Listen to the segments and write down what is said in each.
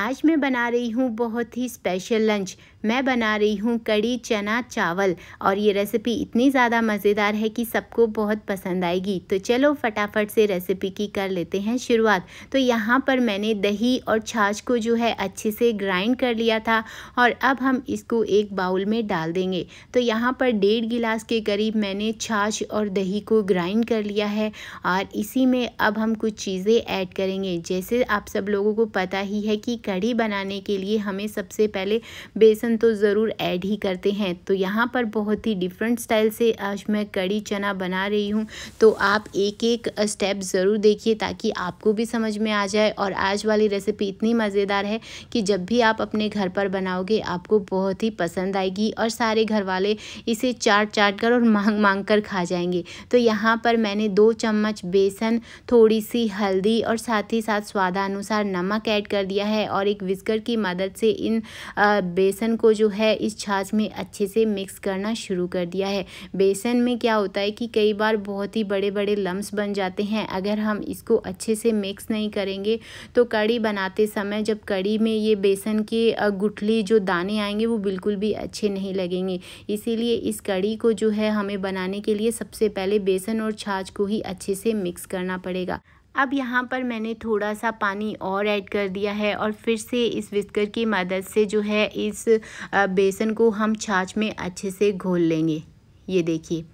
आज मैं बना रही हूँ बहुत ही स्पेशल लंच मैं बना रही हूँ कड़ी चना चावल और ये रेसिपी इतनी ज़्यादा मज़ेदार है कि सबको बहुत पसंद आएगी तो चलो फटाफट से रेसिपी की कर लेते हैं शुरुआत तो यहाँ पर मैंने दही और छाछ को जो है अच्छे से ग्राइंड कर लिया था और अब हम इसको एक बाउल में डाल देंगे तो यहाँ पर डेढ़ गिलास के करीब मैंने छाछ और दही को ग्राइंड कर लिया है और इसी में अब हम कुछ चीज़ें ऐड करेंगे जैसे आप सब लोगों को पता ही है कि कढ़ी बनाने के लिए हमें सबसे पहले बेसन तो ज़रूर ऐड ही करते हैं तो यहाँ पर बहुत ही डिफरेंट स्टाइल से आज मैं कढ़ी चना बना रही हूँ तो आप एक एक स्टेप ज़रूर देखिए ताकि आपको भी समझ में आ जाए और आज वाली रेसिपी इतनी मज़ेदार है कि जब भी आप अपने घर पर बनाओगे आपको बहुत ही पसंद आएगी और सारे घर वाले इसे चाट चाट कर और मांग मांग कर खा जाएंगे तो यहाँ पर मैंने दो चम्मच बेसन थोड़ी सी हल्दी और साथ ही साथ स्वादानुसार नमक ऐड कर दिया है और एक विस्कर की मदद से इन बेसन को जो है इस छाछ में अच्छे से मिक्स करना शुरू कर दिया है बेसन में क्या होता है कि कई बार बहुत ही बड़े बड़े लम्ब बन जाते हैं अगर हम इसको अच्छे से मिक्स नहीं करेंगे तो कड़ी बनाते समय जब कड़ी में ये बेसन के गुठली जो दाने आएंगे वो बिल्कुल भी अच्छे नहीं लगेंगे इसीलिए इस कड़ी को जो है हमें बनाने के लिए सबसे पहले बेसन और छाछ को ही अच्छे से मिक्स करना पड़ेगा अब यहाँ पर मैंने थोड़ा सा पानी और ऐड कर दिया है और फिर से इस विस्कर की मदद से जो है इस बेसन को हम छाछ में अच्छे से घोल लेंगे ये देखिए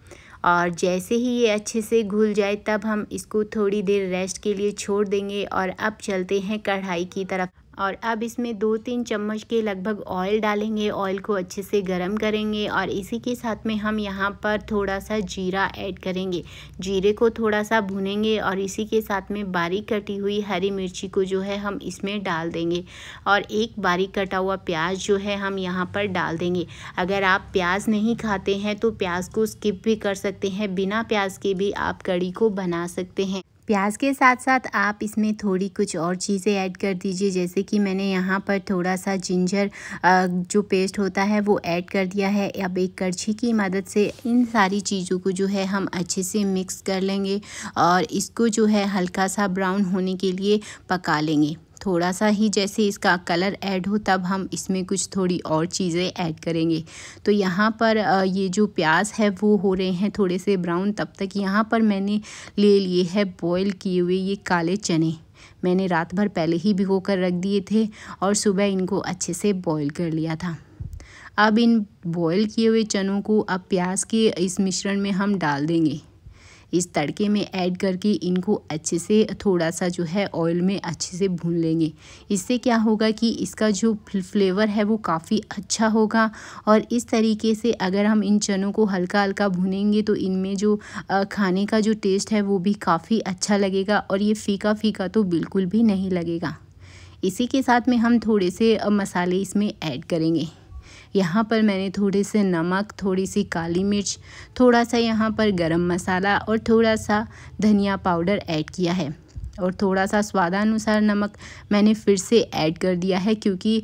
और जैसे ही ये अच्छे से घुल जाए तब हम इसको थोड़ी देर रेस्ट के लिए छोड़ देंगे और अब चलते हैं कढ़ाई की तरफ और अब इसमें दो तीन चम्मच के लगभग ऑयल डालेंगे ऑयल को अच्छे से गर्म करेंगे और इसी के साथ में हम यहाँ पर थोड़ा सा जीरा ऐड करेंगे जीरे को थोड़ा सा भुनेंगे और इसी के साथ में बारीक कटी हुई हरी मिर्ची को जो है हम इसमें डाल देंगे और एक बारीक कटा हुआ प्याज जो है हम यहाँ पर डाल देंगे अगर आप प्याज नहीं खाते हैं तो प्याज को स्किप भी कर सकते हैं बिना प्याज के भी आप कड़ी को बना सकते हैं प्याज के साथ साथ आप इसमें थोड़ी कुछ और चीज़ें ऐड कर दीजिए जैसे कि मैंने यहाँ पर थोड़ा सा जिंजर जो पेस्ट होता है वो ऐड कर दिया है अब एक करछी की मदद से इन सारी चीज़ों को जो है हम अच्छे से मिक्स कर लेंगे और इसको जो है हल्का सा ब्राउन होने के लिए पका लेंगे थोड़ा सा ही जैसे इसका कलर ऐड हो तब हम इसमें कुछ थोड़ी और चीज़ें ऐड करेंगे तो यहाँ पर ये जो प्याज है वो हो रहे हैं थोड़े से ब्राउन तब तक यहाँ पर मैंने ले लिए है बॉयल किए हुए ये काले चने मैंने रात भर पहले ही भिगो कर रख दिए थे और सुबह इनको अच्छे से बॉयल कर लिया था अब इन बॉयल किए हुए चनों को अब प्याज के इस मिश्रण में हम डाल देंगे इस तड़के में ऐड करके इनको अच्छे से थोड़ा सा जो है ऑयल में अच्छे से भून लेंगे इससे क्या होगा कि इसका जो फ्लेवर है वो काफ़ी अच्छा होगा और इस तरीके से अगर हम इन चनों को हल्का हल्का भुनेंगे तो इनमें जो खाने का जो टेस्ट है वो भी काफ़ी अच्छा लगेगा और ये फीका फीका तो बिल्कुल भी नहीं लगेगा इसी के साथ में हम थोड़े से मसाले इसमें ऐड करेंगे यहाँ पर मैंने थोड़े से नमक थोड़ी सी काली मिर्च थोड़ा सा यहाँ पर गरम मसाला और थोड़ा सा धनिया पाउडर ऐड किया है और थोड़ा सा स्वादानुसार नमक मैंने फिर से ऐड कर दिया है क्योंकि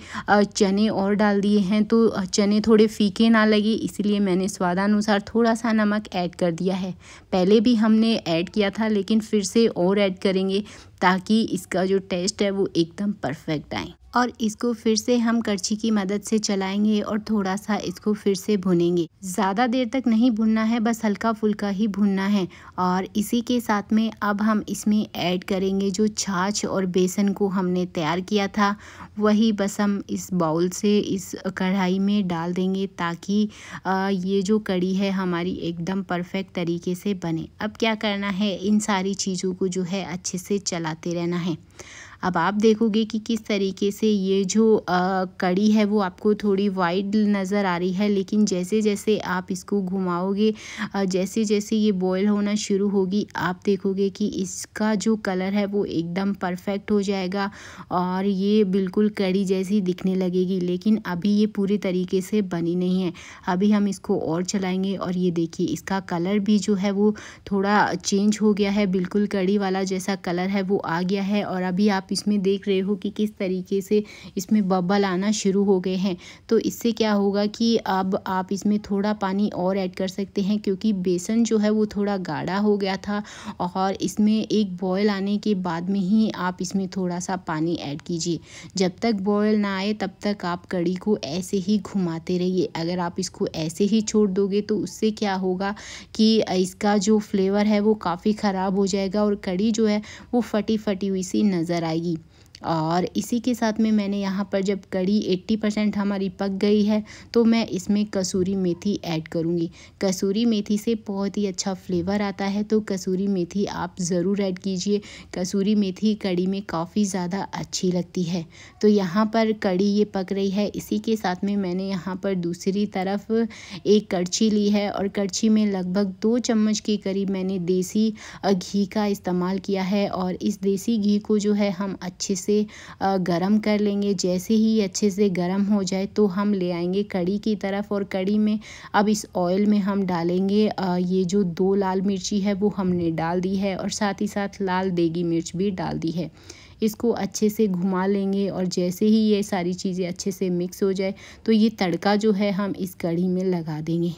चने और डाल दिए हैं तो चने थोड़े फीके ना लगे इसलिए मैंने स्वादानुसार थोड़ा सा नमक ऐड कर दिया है पहले भी हमने ऐड किया था लेकिन फिर से और ऐड करेंगे ताकि इसका जो टेस्ट है वो एकदम परफेक्ट आए और इसको फिर से हम करछी की मदद से चलाएंगे और थोड़ा सा इसको फिर से भुनेंगे ज़्यादा देर तक नहीं भुनना है बस हल्का फुल्का ही भुनना है और इसी के साथ में अब हम इसमें ऐड करेंगे जो छाछ और बेसन को हमने तैयार किया था वही बस हम इस बाउल से इस कढ़ाई में डाल देंगे ताकि ये जो कड़ी है हमारी एकदम परफेक्ट तरीके से बने अब क्या करना है इन सारी चीज़ों को जो है अच्छे से चलाते रहना है अब आप देखोगे कि किस तरीके से ये जो आ, कड़ी है वो आपको थोड़ी वाइड नज़र आ रही है लेकिन जैसे जैसे आप इसको घुमाओगे जैसे जैसे ये बॉयल होना शुरू होगी आप देखोगे कि इसका जो कलर है वो एकदम परफेक्ट हो जाएगा और ये बिल्कुल कड़ी जैसी दिखने लगेगी लेकिन अभी ये पूरे तरीके से बनी नहीं है अभी हम इसको और चलाएंगे और ये देखिए इसका कलर भी जो है वो थोड़ा चेंज हो गया है बिल्कुल कड़ी वाला जैसा कलर है वो आ गया है और अभी आप इसमें देख रहे हो कि किस तरीके से इसमें बबल आना शुरू हो गए हैं तो इससे क्या होगा कि अब आप इसमें थोड़ा पानी और ऐड कर सकते हैं क्योंकि बेसन जो है वो थोड़ा गाढ़ा हो गया था और इसमें एक बॉयल आने के बाद में ही आप इसमें थोड़ा सा पानी ऐड कीजिए जब तक बॉयल ना आए तब तक आप कड़ी को ऐसे ही घुमाते रहिए अगर आप इसको ऐसे ही छोड़ दोगे तो उससे क्या होगा कि इसका जो फ्लेवर है वो काफ़ी ख़राब हो जाएगा और कड़ी जो है वो फटी फटी हुई सी नज़र आएगी जाएगी और इसी के साथ में मैंने यहाँ पर जब कड़ी एट्टी परसेंट हमारी पक गई है तो मैं इसमें कसूरी मेथी ऐड करूँगी कसूरी मेथी से बहुत ही अच्छा फ्लेवर आता है तो कसूरी मेथी आप ज़रूर ऐड कीजिए कसूरी मेथी कड़ी में काफ़ी ज़्यादा अच्छी लगती है तो यहाँ पर कड़ी ये पक रही है इसी के साथ में मैंने यहाँ पर दूसरी तरफ एक कड़छी ली है और कड़छी में लगभग दो चम्मच के करीब मैंने देसी घी का इस्तेमाल किया है और इस देसी घी को जो है हम अच्छे से से गरम कर लेंगे जैसे ही अच्छे से गरम हो जाए तो हम ले आएंगे कड़ी की तरफ और कड़ी में अब इस ऑयल में हम डालेंगे ये जो दो लाल मिर्ची है वो हमने डाल दी है और साथ ही साथ लाल देगी मिर्च भी डाल दी है इसको अच्छे से घुमा लेंगे और जैसे ही ये सारी चीज़ें अच्छे से मिक्स हो जाए तो ये तड़का जो है हम इस कढ़ी में लगा देंगे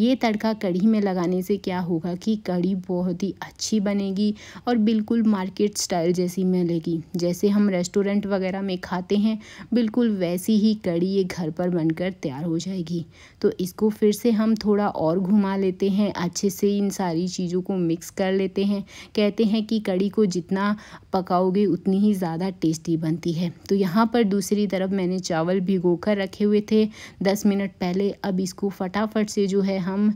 ये तड़का कढ़ी में लगाने से क्या होगा कि कढ़ी बहुत ही अच्छी बनेगी और बिल्कुल मार्केट स्टाइल जैसी मिलेगी जैसे हम रेस्टोरेंट वगैरह में खाते हैं बिल्कुल वैसी ही कढ़ी ये घर पर बनकर तैयार हो जाएगी तो इसको फिर से हम थोड़ा और घुमा लेते हैं अच्छे से इन सारी चीज़ों को मिक्स कर लेते हैं कहते हैं कि कड़ी को जितना पकाओगे उतनी ही ज़्यादा टेस्टी बनती है तो यहाँ पर दूसरी तरफ मैंने चावल भिगो कर रखे हुए थे दस मिनट पहले अब इसको फटाफट से जो है हम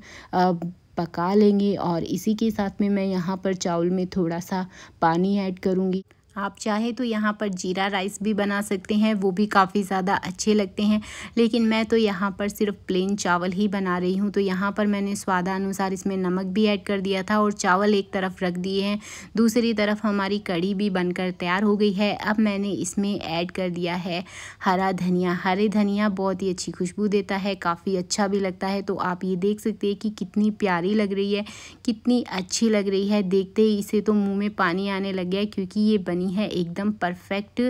पका लेंगे और इसी के साथ में मैं यहाँ पर चावल में थोड़ा सा पानी ऐड करूँगी आप चाहे तो यहाँ पर जीरा राइस भी बना सकते हैं वो भी काफ़ी ज़्यादा अच्छे लगते हैं लेकिन मैं तो यहाँ पर सिर्फ प्लेन चावल ही बना रही हूँ तो यहाँ पर मैंने स्वादानुसार इसमें नमक भी ऐड कर दिया था और चावल एक तरफ रख दिए हैं दूसरी तरफ हमारी कड़ी भी बनकर तैयार हो गई है अब मैंने इसमें ऐड कर दिया है हरा धनिया हरे धनिया बहुत ही अच्छी खुशबू देता है काफ़ी अच्छा भी लगता है तो आप ये देख सकते हैं कि कितनी प्यारी लग रही है कितनी अच्छी लग रही है देखते ही इसे तो मुँह में पानी आने लग गया क्योंकि ये बनी बनी है एकदम परफेक्ट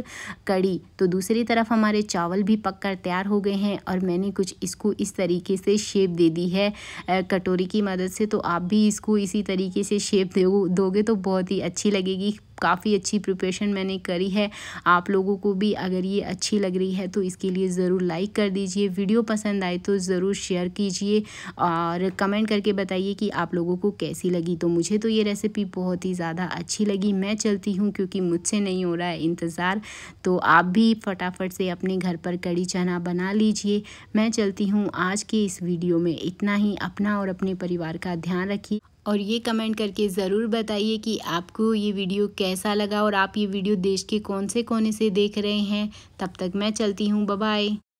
कड़ी तो दूसरी तरफ हमारे चावल भी पककर तैयार हो गए हैं और मैंने कुछ इसको इस तरीके से शेप दे दी है कटोरी की मदद से तो आप भी इसको इसी तरीके से शेप दोगे तो बहुत ही अच्छी लगेगी काफ़ी अच्छी प्रिपरेशन मैंने करी है आप लोगों को भी अगर ये अच्छी लग रही है तो इसके लिए ज़रूर लाइक कर दीजिए वीडियो पसंद आए तो ज़रूर शेयर कीजिए और कमेंट करके बताइए कि आप लोगों को कैसी लगी तो मुझे तो ये रेसिपी बहुत ही ज़्यादा अच्छी लगी मैं चलती हूँ क्योंकि मुझसे नहीं हो रहा है इंतज़ार तो आप भी फटाफट से अपने घर पर कड़ी चना बना लीजिए मैं चलती हूँ आज के इस वीडियो में इतना ही अपना और अपने परिवार का ध्यान रखिए और ये कमेंट करके ज़रूर बताइए कि आपको ये वीडियो कैसा लगा और आप ये वीडियो देश के कौन से कोने से देख रहे हैं तब तक मैं चलती हूँ बाय